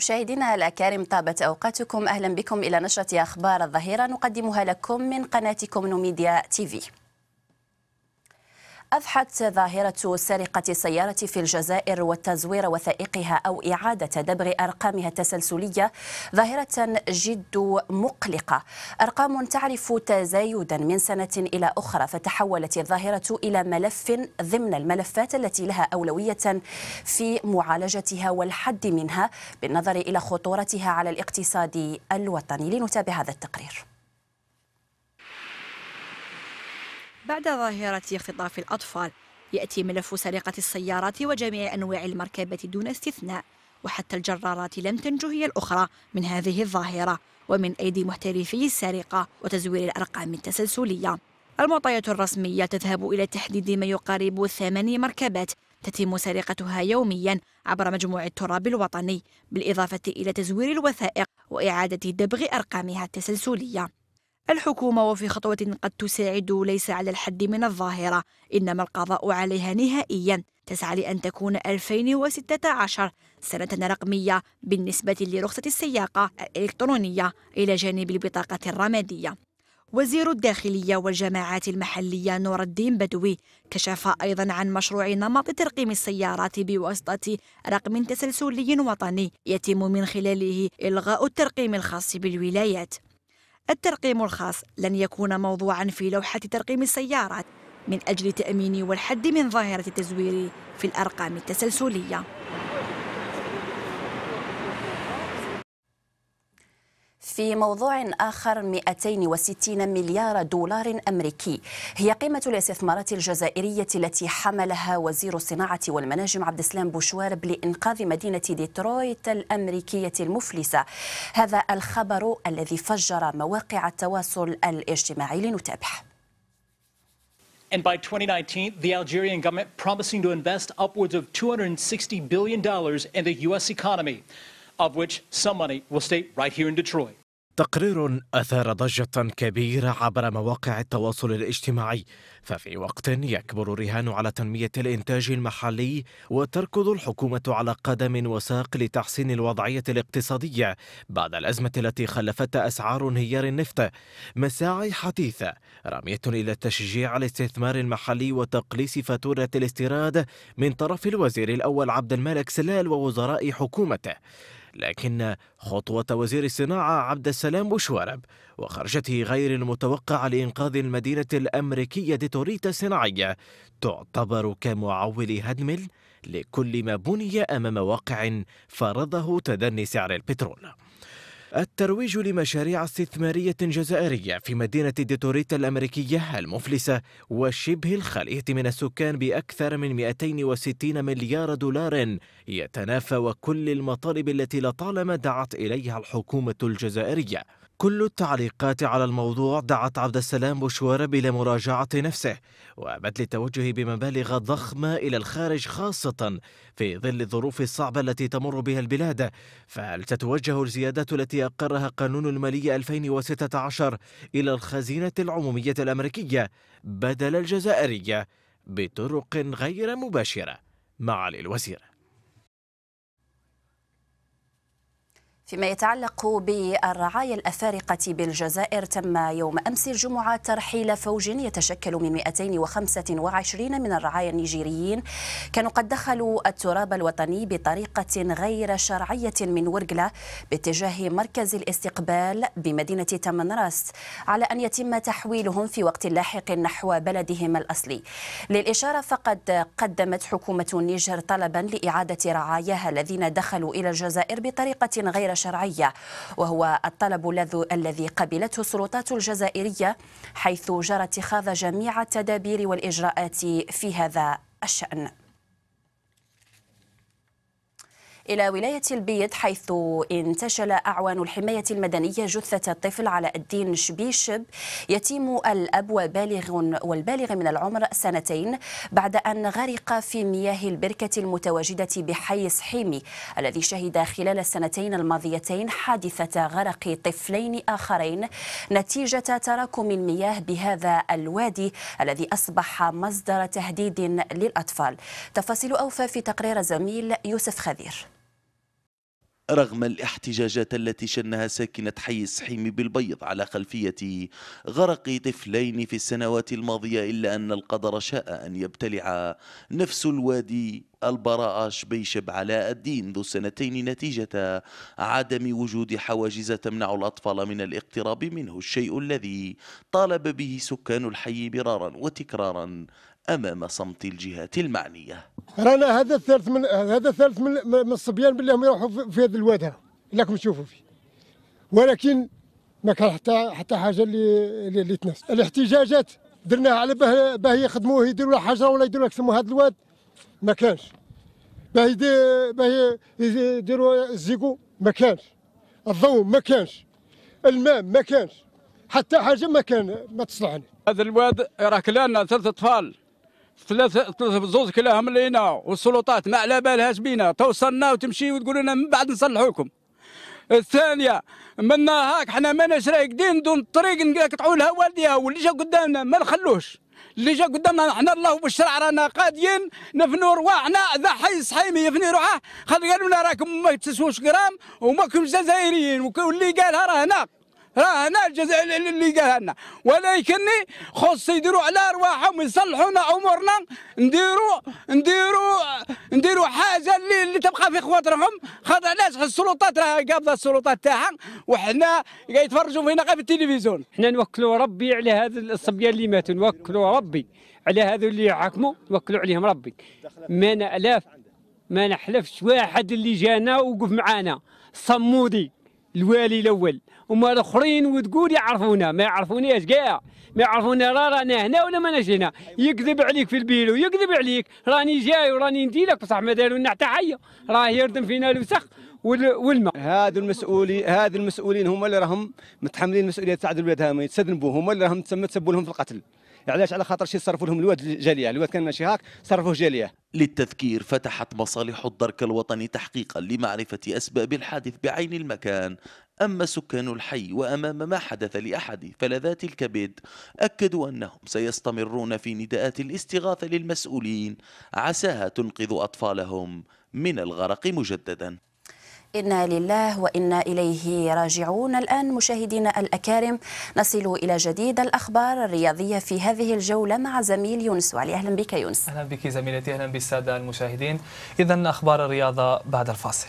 مشاهدينا الأكارم طابت أوقاتكم أهلا بكم إلى نشرة أخبار الظهيرة نقدمها لكم من قناتكم نوميديا تي في أضحت ظاهرة سرقة السيارة في الجزائر وتزوير وثائقها أو إعادة دبغ أرقامها التسلسلية ظاهرة جد مقلقة أرقام تعرف تزايدا من سنة إلى أخرى فتحولت الظاهرة إلى ملف ضمن الملفات التي لها أولوية في معالجتها والحد منها بالنظر إلى خطورتها على الاقتصاد الوطني لنتابع هذا التقرير بعد ظاهرة خطاف الأطفال يأتي ملف سرقة السيارات وجميع أنواع المركبة دون استثناء وحتى الجرارات لم تنجو هي الأخرى من هذه الظاهرة ومن أيدي محترفي السرقة وتزوير الأرقام التسلسلية المعطيات الرسمية تذهب إلى تحديد ما يقارب ثماني مركبات تتم سرقتها يوميا عبر مجموع التراب الوطني بالإضافة إلى تزوير الوثائق وإعادة دبغ أرقامها التسلسلية الحكومة وفي خطوة قد تساعد ليس على الحد من الظاهرة إنما القضاء عليها نهائيا تسعى لأن تكون 2016 سنة رقمية بالنسبة لرخصة السياقة الإلكترونية إلى جانب البطاقة الرمادية وزير الداخلية والجماعات المحلية نور الدين بدوي كشف أيضا عن مشروع نمط ترقيم السيارات بواسطة رقم تسلسلي وطني يتم من خلاله إلغاء الترقيم الخاص بالولايات الترقيم الخاص لن يكون موضوعا في لوحة ترقيم السيارات من أجل تأمين والحد من ظاهرة التزوير في الأرقام التسلسلية في موضوع آخر 260 مليار دولار أمريكي هي قيمة الاستثمارات الجزائرية التي حملها وزير الصناعة والمناجم عبد السلام بوشوارب لإنقاذ مدينة ديترويت الأمريكية المفلسة هذا الخبر الذي فجر مواقع التواصل الاجتماعي لنتابع And by 2019, the Algerian government promising to invest upwards of $260 billion in the U.S. economy, of which some money will stay right here in Detroit. تقرير أثار ضجة كبيرة عبر مواقع التواصل الاجتماعي، ففي وقت يكبر الرهان على تنمية الإنتاج المحلي وتركض الحكومة على قدم وساق لتحسين الوضعية الاقتصادية بعد الأزمة التي خلفتها أسعار انهيار النفط، مساعي حديثة رامية إلى تشجيع الاستثمار المحلي وتقليص فاتورة الاستيراد من طرف الوزير الأول عبد الملك سلال ووزراء حكومته. لكن خطوة وزير الصناعة عبد السلام بوشوارب وخرجته غير المتوقعة لإنقاذ المدينة الأمريكية ديتوريتا الصناعية تعتبر كمعول هدم لكل ما بني أمام واقع فرضه تدني سعر البترول الترويج لمشاريع استثمارية جزائرية في مدينة ديتوريت الأمريكية المفلسة وشبه الخالية من السكان بأكثر من 260 مليار دولار يتنافى وكل المطالب التي لطالما دعت إليها الحكومة الجزائرية كل التعليقات على الموضوع دعت عبد السلام بوشوارب إلى مراجعة نفسه وبذل التوجه بمبالغ ضخمة إلى الخارج خاصة في ظل الظروف الصعبة التي تمر بها البلاد فهل تتوجه الزيادات التي أقرها قانون المالية 2016 إلى الخزينة العمومية الأمريكية بدل الجزائرية بطرق غير مباشرة مع الوزير فيما يتعلق بالرعايا الأفارقة بالجزائر تم يوم أمس الجمعة ترحيل فوج يتشكل من 225 من الرعايا النيجيريين كانوا قد دخلوا التراب الوطني بطريقة غير شرعية من ورقلة باتجاه مركز الاستقبال بمدينة تمنراس على أن يتم تحويلهم في وقت لاحق نحو بلدهم الأصلي للإشارة فقد قدمت حكومة النيجر طلبا لإعادة رعاياها الذين دخلوا إلى الجزائر بطريقة غير شرعية وهو الطلب الذي قبلته السلطات الجزائرية حيث جرى اتخاذ جميع التدابير والإجراءات في هذا الشأن إلى ولاية البيض حيث انتشل أعوان الحماية المدنية جثة الطفل علاء الدين شبيشب يتيم الأب وبالغ والبالغ من العمر سنتين بعد أن غرق في مياه البركة المتواجدة بحي سحيمي الذي شهد خلال السنتين الماضيتين حادثة غرق طفلين آخرين نتيجة تراكم المياه بهذا الوادي الذي أصبح مصدر تهديد للأطفال تفاصيل أوفى في تقرير زميل يوسف خذير رغم الاحتجاجات التي شنها ساكنة حي السحيم بالبيض على خلفية غرق طفلين في السنوات الماضية إلا أن القدر شاء أن يبتلع نفس الوادي البراءة شبيشب علاء الدين ذو السنتين نتيجة عدم وجود حواجز تمنع الأطفال من الاقتراب منه الشيء الذي طالب به سكان الحي مرارا وتكرارا امام صمت الجهات المعنيه. رانا هذا الثالث من هذا الثالث من, الصبيان بالله هم يروحوا في هذا الواد هذا راكم تشوفوا فيه. ولكن ما كان حتى حتى حاجه اللي اللي تناسب. الاحتجاجات درناها على باه باه يخدموه يديروا له حجره ولا يديروا يقسموا هذا الواد ما كانش. باه باه يديروا الزيكو ما كانش. الضوء ما كانش. الماء ما كانش. حتى حاجه ما كان ما تصلحني. هذا الواد راه كلانا ثلاث اطفال ثلاثة زوز كلاهم لينا والسلطات ما على بالهاش بينا توصلنا وتمشي وتقول لنا من بعد نصلحوكم الثانية منا هاك حنا ماناش راقدين دون الطريق نقطعوا لها والديها واللي جا قدامنا ما نخلوش اللي جا قدامنا حنا الله بالشرع رانا قادين نفنوا رواحنا ذا حي صحيمي يفني روحه قالوا لنا راكم ما تسوش غرام وماكم جزائريين واللي قالها راه هنا هنا الجزائر اللي قالها لنا ولكني خص يديروا على ارواحهم يصلحونا امورنا نديروا نديروا نديروا حاجه اللي, اللي تبقى في خواطرهم خاطر علاش السلطات راه قابضه السلطات تاعها وحنا يتفرجوا فينا غير في التلفزيون حنا نوكلوا ربي على هذا الصبيان اللي ماتوا نوكلوا ربي على هذو اللي يحكموا نوكلوا عليهم ربي ما نالاف ما نحلفش واحد اللي جانا وقف معانا صمودي الوالي الاول هما الاخرين وتقول يعرفونا ما يعرفونيش كاع ما يعرفونا لا رانا هنا ولا ماناش هنا يكذب عليك في البيلو يكذب عليك راني جاي وراني نديلك بصح ما داروا لنا حتى حيه راه يردم فينا الوسخ والماء هذا المسؤولين هذا المسؤولين هما اللي راهم متحملين مسؤوليه تاع الولاد هما يتسذنبوا هما اللي راهم تسبوا لهم في القتل علاش على خاطر شي صرفوا لهم الواد الجاليه الواد كان ماشي هاك صرفوه جاليه للتذكير فتحت مصالح الدرك الوطني تحقيقا لمعرفه اسباب الحادث بعين المكان أما سكان الحي وأمام ما حدث لأحد فلذات الكبد أكدوا أنهم سيستمرون في نداءات الاستغاثة للمسؤولين عساها تنقذ أطفالهم من الغرق مجددا إنا لله وإنا إليه راجعون الآن مشاهدينا الأكارم نصل إلى جديد الأخبار الرياضية في هذه الجولة مع زميل يونس وعلي أهلا بك يونس أهلا بك زميلتي أهلا بالسادة المشاهدين إذا أخبار الرياضة بعد الفاصل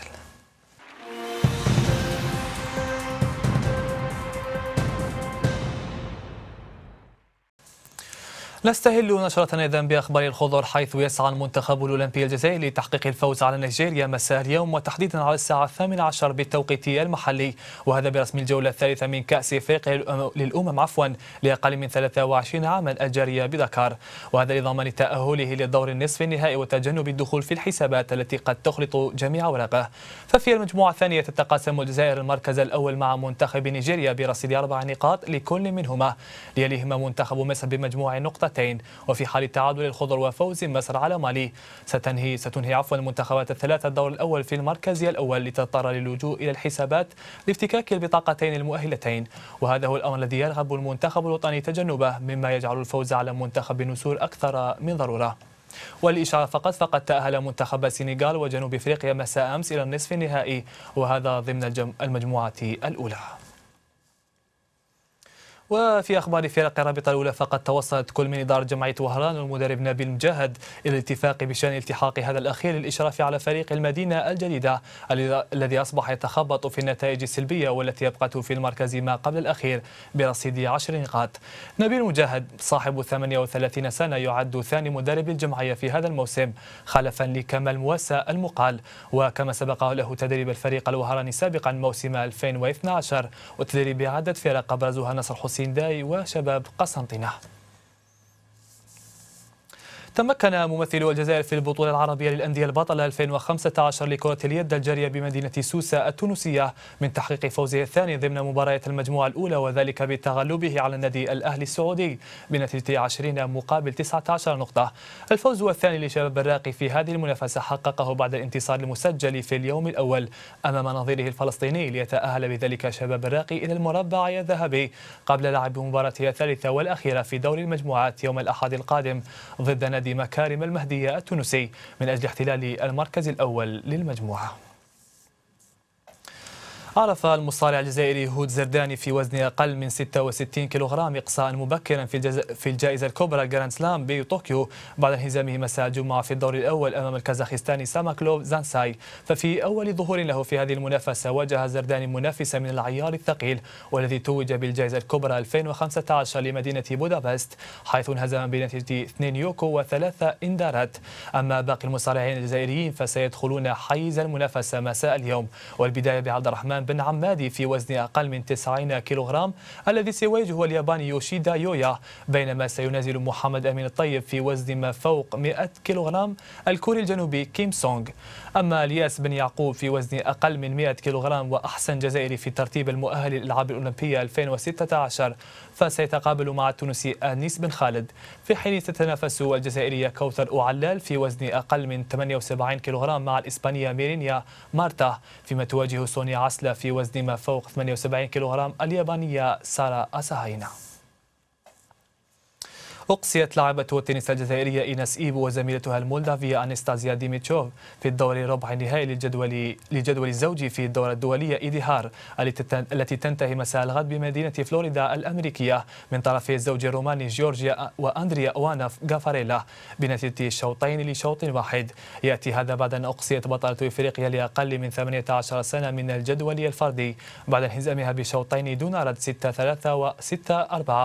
نستهل نشرتنا اذا بأخبار الخضر حيث يسعى المنتخب الأولمبي الجزائري لتحقيق الفوز على نيجيريا مساء اليوم وتحديدا على الساعة الثامنة عشر بالتوقيت المحلي وهذا برسم الجولة الثالثة من كأس إفريقيا للأمم عفوا لأقل من 23 عاما الجارية بدكار وهذا لضمان تأهله للدور النصف النهائي وتجنب الدخول في الحسابات التي قد تخلط جميع ورقه ففي المجموعة الثانية تتقاسم الجزائر المركز الأول مع منتخب نيجيريا برصيد أربع نقاط لكل منهما ليليهما منتخب مصر بمجموع نقطة مرتين وفي حال تعادل الخضر وفوز مصر على مالي ستنهي ستنهي عفوا المنتخبات الثلاثة الدور الأول في المركز الأول لتضطر للجوء إلى الحسابات لافتكاك البطاقتين المؤهلتين وهذا هو الأمر الذي يرغب المنتخب الوطني تجنبه مما يجعل الفوز على منتخب النسور أكثر من ضرورة والإشارة فقط فقد تأهل منتخب السنغال وجنوب إفريقيا مساء أمس إلى النصف النهائي وهذا ضمن المجموعة الأولى وفي أخبار فرق الرابطة الأولى فقد توصلت كل من إدارة جمعية وهران والمدرب نبيل مجاهد إلى الاتفاق بشأن التحاق هذا الأخير للإشراف على فريق المدينة الجديدة الذي أصبح يتخبط في النتائج السلبية والتي يبقى في المركز ما قبل الأخير برصيد 10 نقاط نبيل مجاهد صاحب 38 سنة يعد ثاني مدرب الجمعية في هذا الموسم خلفا لكمال موسى المقال وكما سبق له تدريب الفريق الوهراني سابقا موسم 2012 وتدريب عدة فرق أبرزها نصر حسين سنداي وشباب قسنطنة تمكن ممثلو الجزائر في البطولة العربية للأندية البطلة 2015 لكرة اليد الجارية بمدينة سوسة التونسية من تحقيق فوزه الثاني ضمن مباراة المجموعة الأولى وذلك بتغلبه على النادي الأهلي السعودي بنتيجة 20 مقابل 19 نقطة الفوز الثاني لشباب الراقي في هذه المنافسة حققه بعد الانتصار المسجل في اليوم الأول أمام نظيره الفلسطيني ليتأهل بذلك شباب الراقي إلى المربع الذهبي قبل لعب مباراته الثالثة والأخيرة في دور المجموعات يوم الأحد القادم ضد نادي نادي مكارم المهدية التونسي من أجل احتلال المركز الأول للمجموعة عرف المصارع الجزائري هود زرداني في وزن أقل من 66 كيلوغرام إقصاء مبكرا في, الجز... في الجائزة الكبرى جراند سلام بطوكيو بعد انهزامه مساء الجمعة في الدور الأول أمام الكازاخستاني ساماكلوف زانساي ففي أول ظهور له في هذه المنافسة واجه زرداني منافسا من العيار الثقيل والذي توج بالجائزة الكبرى 2015 لمدينة بودابست حيث انهزم بنتيجة 2 يوكو وثلاثة إندارات أما باقي المصارعين الجزائريين فسيدخلون حيز المنافسة مساء اليوم والبداية بعبد الرحمن سليمان بن عمادي في وزن أقل من 90 كيلوغرام الذي سيواجه الياباني يوشيدا يويا بينما سينازل محمد أمين الطيب في وزن ما فوق 100 كيلوغرام الكوري الجنوبي كيم سونغ أما الياس بن يعقوب في وزن أقل من 100 كيلوغرام وأحسن جزائري في ترتيب المؤهل للألعاب الأولمبية 2016 فسيتقابل مع التونسي أنيس بن خالد في حين تتنافس الجزائرية كوثر أعلال في وزن أقل من 78 كيلوغرام مع الإسبانية ميرينيا مارتا فيما تواجه سونيا عسلة في وزن ما فوق 78 كيلوغرام اليابانية سارا أساهينا أقصيت لاعبة التنس الجزائرية إيناس إيبو وزميلتها المولدافية أنستازيا ديميتشوف في الدور ربع النهائي للجدول للجدول الزوجي في الدورة الدولية إيديهار التي تنتهي مساء الغد بمدينة فلوريدا الأمريكية من طرف الزوج الروماني جورجيا وأندريا وانا غافاريلا بنتيجة شوطين لشوط واحد يأتي هذا بعد أن أقصيت بطلة إفريقيا لأقل من 18 سنة من الجدول الفردي بعد انهزامها بشوطين دون رد 6-3 و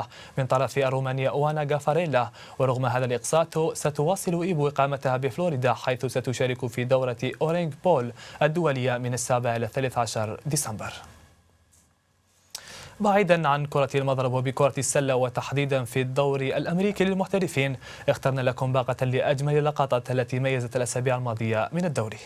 6-4 من طرف الرومانية وانا غافاريلا شهرين ورغم هذا الإقصاء ستواصل إيبو إقامتها بفلوريدا حيث ستشارك في دورة أورينج بول الدولية من السابع إلى 13 ديسمبر بعيدا عن كرة المضرب وبكرة السلة وتحديدا في الدوري الأمريكي للمحترفين اخترنا لكم باقة لأجمل اللقطات التي ميزت الأسابيع الماضية من الدوري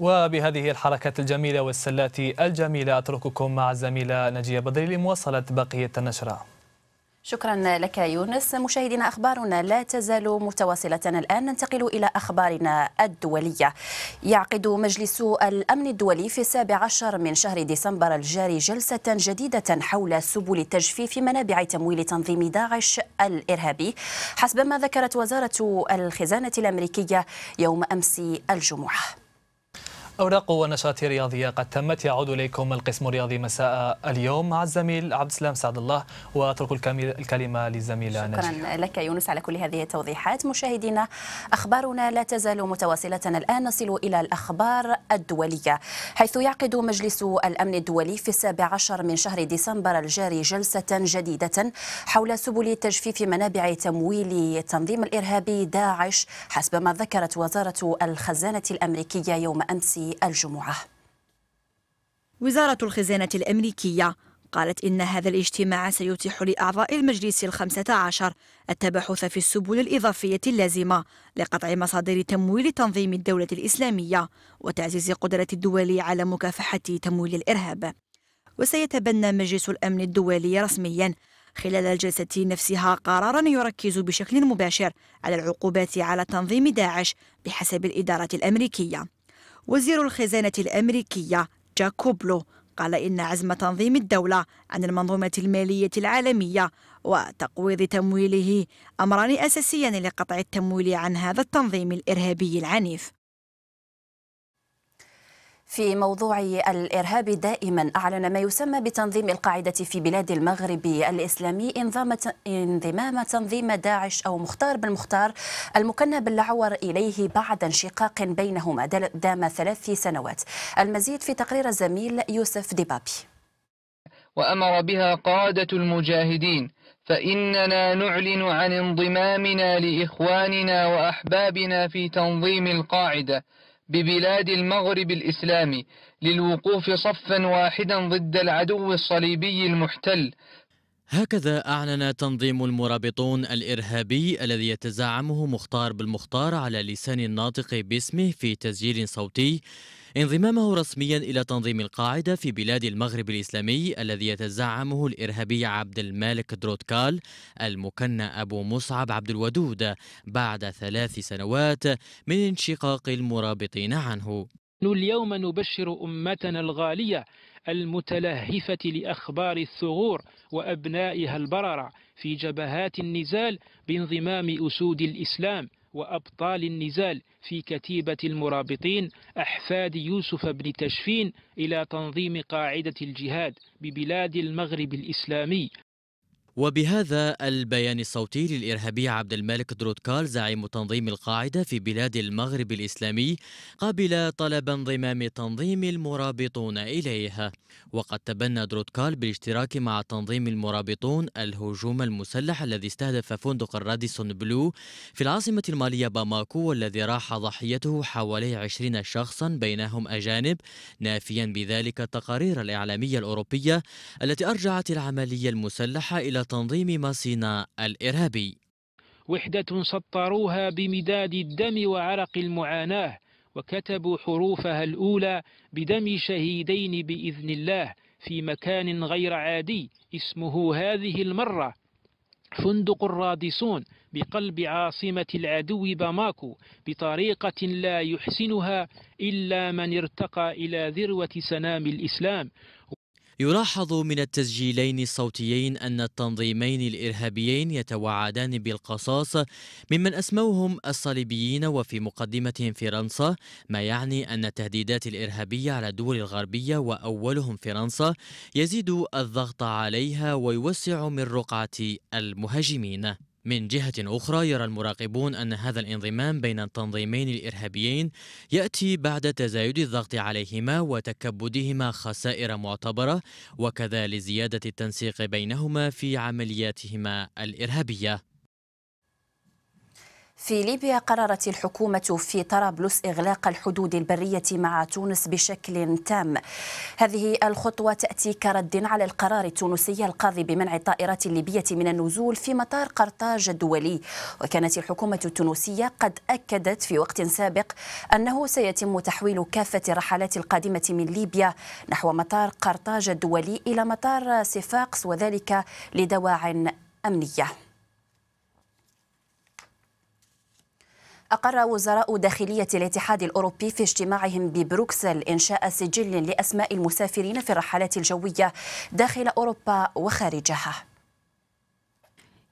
وبهذه الحركات الجميلة والسلات الجميلة أترككم مع الزميلة نجية بدري لمواصلة بقية النشرة شكرا لك يونس مشاهدينا أخبارنا لا تزال متواصلة الآن ننتقل إلى أخبارنا الدولية يعقد مجلس الأمن الدولي في السابع عشر من شهر ديسمبر الجاري جلسة جديدة حول سبل تجفيف منابع تمويل تنظيم داعش الإرهابي حسب ما ذكرت وزارة الخزانة الأمريكية يوم أمس الجمعة أوراق ونشاط رياضية قد تمت يعود إليكم القسم الرياضي مساء اليوم مع الزميل عبد السلام سعد الله وأترك الكلمة للزميلة شكرا نجية. لك يونس على كل هذه التوضيحات مشاهدينا أخبارنا لا تزال متواصلة الآن نصل إلى الأخبار الدولية حيث يعقد مجلس الأمن الدولي في السابع عشر من شهر ديسمبر الجاري جلسة جديدة حول سبل تجفيف منابع تمويل التنظيم الإرهابي داعش حسب ما ذكرت وزارة الخزانة الأمريكية يوم أمس الجمعة وزارة الخزانة الأمريكية قالت إن هذا الاجتماع سيتيح لأعضاء المجلس الخمسة عشر التبحث في السبل الإضافية اللازمة لقطع مصادر تمويل تنظيم الدولة الإسلامية وتعزيز قدرة الدول على مكافحة تمويل الإرهاب وسيتبنى مجلس الأمن الدولي رسمياً خلال الجلسة نفسها قرارا يركز بشكل مباشر على العقوبات على تنظيم داعش بحسب الإدارة الأمريكية وزير الخزانة الأمريكية جاكوبلو قال إن عزم تنظيم الدولة عن المنظومة المالية العالمية وتقويض تمويله أمران أساسيان لقطع التمويل عن هذا التنظيم الإرهابي العنيف في موضوع الإرهاب دائما أعلن ما يسمى بتنظيم القاعدة في بلاد المغرب الإسلامي انضمام تنظيم داعش أو مختار بن مختار المكنى باللعور إليه بعد انشقاق بينهما دام ثلاث سنوات المزيد في تقرير الزميل يوسف ديبابي وأمر بها قادة المجاهدين فإننا نعلن عن انضمامنا لإخواننا وأحبابنا في تنظيم القاعدة ببلاد المغرب الإسلامي للوقوف صفا واحدا ضد العدو الصليبي المحتل هكذا أعلن تنظيم المرابطون الإرهابي الذي يتزعمه مختار بالمختار على لسان الناطق باسمه في تسجيل صوتي انضمامه رسميا إلى تنظيم القاعدة في بلاد المغرب الإسلامي الذي يتزعمه الإرهابي عبد المالك دروتكال المكنى أبو مصعب عبد الودود بعد ثلاث سنوات من انشقاق المرابطين عنه اليوم نبشر أمتنا الغالية المتلهفة لأخبار الثغور وأبنائها البررة في جبهات النزال بانضمام أسود الإسلام وأبطال النزال في كتيبة المرابطين أحفاد يوسف بن تشفين إلى تنظيم قاعدة الجهاد ببلاد المغرب الإسلامي وبهذا البيان الصوتي للإرهابي عبد الملك درودكال زعيم تنظيم القاعدة في بلاد المغرب الإسلامي قبل طلب انضمام تنظيم المرابطون إليه وقد تبنى درودكال بالاشتراك مع تنظيم المرابطون الهجوم المسلح الذي استهدف فندق الراديسون بلو في العاصمة المالية باماكو والذي راح ضحيته حوالي 20 شخصا بينهم أجانب نافيا بذلك التقارير الإعلامية الأوروبية التي أرجعت العملية المسلحة إلى تنظيم ماسينا الإرهابي وحدة سطروها بمداد الدم وعرق المعاناة وكتبوا حروفها الأولى بدم شهيدين بإذن الله في مكان غير عادي اسمه هذه المرة فندق الرادسون بقلب عاصمة العدو باماكو بطريقة لا يحسنها إلا من ارتقى إلى ذروة سنام الإسلام يلاحظ من التسجيلين الصوتيين أن التنظيمين الإرهابيين يتوعدان بالقصاص ممن أسموهم الصليبيين وفي مقدمتهم فرنسا ما يعني أن التهديدات الإرهابية على الدول الغربية وأولهم فرنسا يزيد الضغط عليها ويوسع من رقعة المهاجمين من جهة أخرى يرى المراقبون أن هذا الانضمام بين التنظيمين الإرهابيين يأتي بعد تزايد الضغط عليهما وتكبدهما خسائر معتبرة وكذا لزيادة التنسيق بينهما في عملياتهما الإرهابية في ليبيا قررت الحكومة في طرابلس إغلاق الحدود البرية مع تونس بشكل تام هذه الخطوة تأتي كرد على القرار التونسي القاضي بمنع الطائرات الليبية من النزول في مطار قرطاج الدولي وكانت الحكومة التونسية قد أكدت في وقت سابق أنه سيتم تحويل كافة الرحلات القادمة من ليبيا نحو مطار قرطاج الدولي إلى مطار صفاقس وذلك لدواع أمنية أقر وزراء داخلية الاتحاد الأوروبي في اجتماعهم ببروكسل إنشاء سجل لأسماء المسافرين في الرحلات الجوية داخل أوروبا وخارجها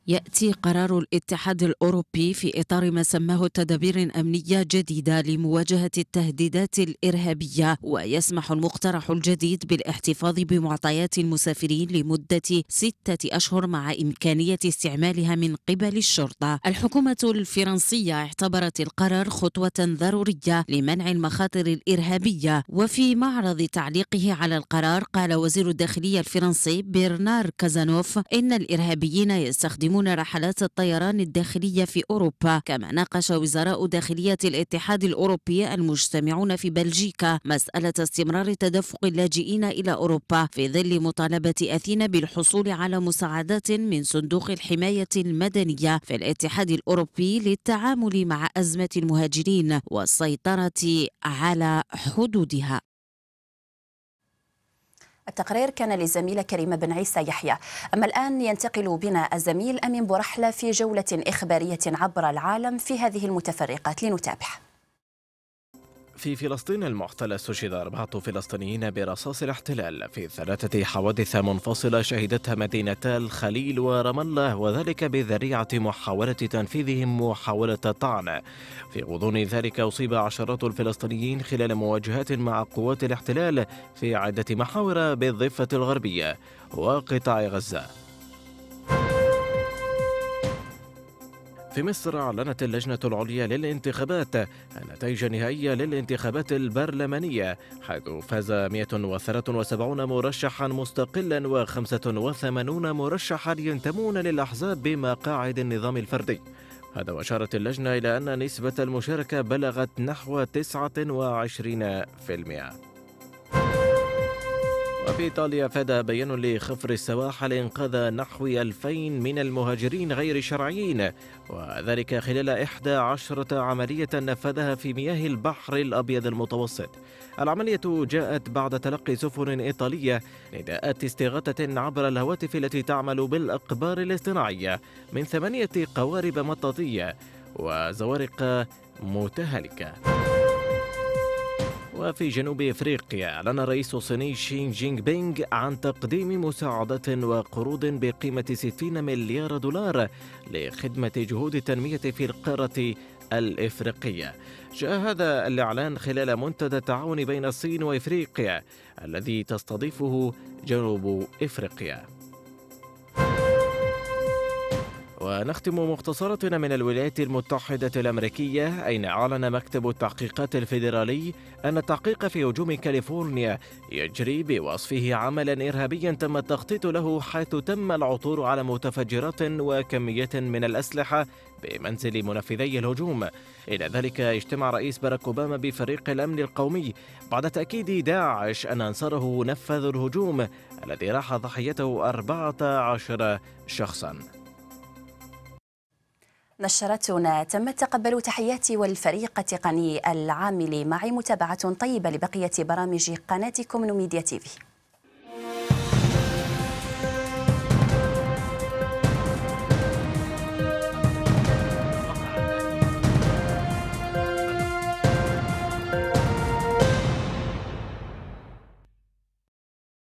يأتي قرار الاتحاد الأوروبي في إطار ما سماه تدابير أمنية جديدة لمواجهة التهديدات الإرهابية ويسمح المقترح الجديد بالاحتفاظ بمعطيات المسافرين لمدة ستة أشهر مع إمكانية استعمالها من قبل الشرطة الحكومة الفرنسية اعتبرت القرار خطوة ضرورية لمنع المخاطر الإرهابية وفي معرض تعليقه على القرار قال وزير الداخلية الفرنسي برنار كازانوف إن الإرهابيين يستخدمون يقدمون رحلات الطيران الداخلية في أوروبا كما ناقش وزراء داخلية الاتحاد الأوروبي المجتمعون في بلجيكا مسألة استمرار تدفق اللاجئين إلى أوروبا في ظل مطالبة أثينا بالحصول على مساعدات من صندوق الحماية المدنية في الاتحاد الأوروبي للتعامل مع أزمة المهاجرين والسيطرة على حدودها التقرير كان للزميلة كريمة بن عيسى يحيى أما الآن ينتقل بنا الزميل أمين برحلة في جولة إخبارية عبر العالم في هذه المتفرقات لنتابح في فلسطين المحتلة استشهد أربعة فلسطينيين برصاص الاحتلال في ثلاثة حوادث منفصلة شهدتها مدينتا الخليل ورام الله وذلك بذريعة محاولة تنفيذهم محاولة طعن في غضون ذلك أصيب عشرات الفلسطينيين خلال مواجهات مع قوات الاحتلال في عدة محاور بالضفة الغربية وقطاع غزة في مصر أعلنت اللجنة العليا للانتخابات النتائج النهائية للانتخابات البرلمانية حيث فاز 173 مرشحا مستقلا و85 مرشحا ينتمون للأحزاب بمقاعد النظام الفردي هذا وأشارت اللجنة إلى أن نسبة المشاركة بلغت نحو 29% وفي إيطاليا فاد بيان لخفر السواحل إنقاذ نحو 2000 من المهاجرين غير الشرعيين وذلك خلال 11 عملية نفذها في مياه البحر الأبيض المتوسط العملية جاءت بعد تلقي سفن إيطالية نداءات استغاثة عبر الهواتف التي تعمل بالأقبار الاصطناعية من ثمانية قوارب مطاطية وزوارق متهالكه وفي جنوب افريقيا اعلن الرئيس الصيني شين جينغ بينغ عن تقديم مساعدات وقروض بقيمة 60 مليار دولار لخدمة جهود التنمية في القارة الافريقيه. جاء هذا الاعلان خلال منتدى التعاون بين الصين وافريقيا الذي تستضيفه جنوب افريقيا. ونختم مختصرتنا من الولايات المتحدة الأمريكية أين أعلن مكتب التحقيقات الفيدرالي أن التحقيق في هجوم كاليفورنيا يجري بوصفه عملا إرهابيا تم التخطيط له حيث تم العثور على متفجرات وكمية من الأسلحة بمنزل منفذي الهجوم إلى ذلك اجتمع رئيس باراك أوباما بفريق الأمن القومي بعد تأكيد داعش أن أنصاره نفذوا الهجوم الذي راح ضحيته 14 شخصاً نشرتنا تم تقبل تحياتي والفريق التقني العامل معي متابعة طيبة لبقية برامج قناتكم نوميديا تيفي